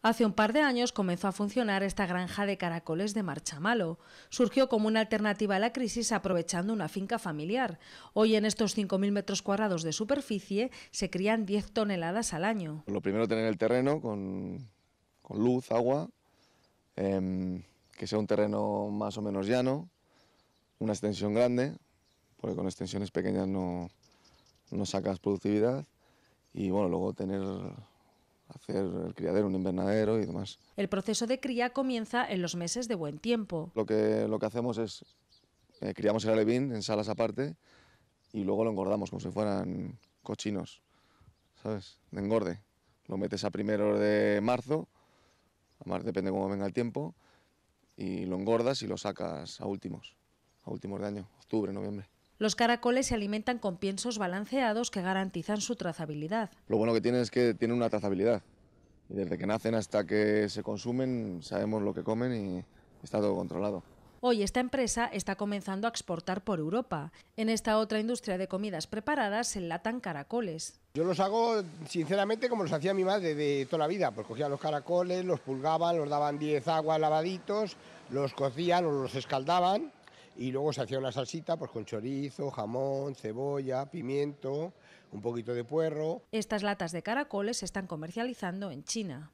Hace un par de años comenzó a funcionar esta granja de caracoles de Marchamalo. Surgió como una alternativa a la crisis aprovechando una finca familiar. Hoy en estos 5.000 metros cuadrados de superficie se crían 10 toneladas al año. Lo primero tener el terreno con, luz, agua, em, que sea un terreno más o menos llano, una extensión grande, porque con extensiones pequeñas no, no sacas productividad. Y bueno, luego tener el criadero, un invernadero y demás. El proceso de cría comienza en los meses de buen tiempo. Lo que, lo que hacemos es, eh, criamos el alevín en salas aparte y luego lo engordamos como si fueran cochinos, ¿sabes? De engorde. Lo metes a primeros de marzo, a marzo depende cómo venga el tiempo, y lo engordas y lo sacas a últimos, a últimos de año, octubre, noviembre. Los caracoles se alimentan con piensos balanceados que garantizan su trazabilidad. Lo bueno que tiene es que tiene una trazabilidad y desde que nacen hasta que se consumen sabemos lo que comen y está todo controlado. Hoy esta empresa está comenzando a exportar por Europa. En esta otra industria de comidas preparadas se enlatan caracoles. Yo los hago sinceramente como los hacía mi madre de toda la vida, pues cogía los caracoles, los pulgaban, los daban 10 aguas lavaditos, los cocían o los escaldaban y luego se hacía una salsita pues con chorizo, jamón, cebolla, pimiento, un poquito de puerro. Estas latas de caracoles se están comercializando en China.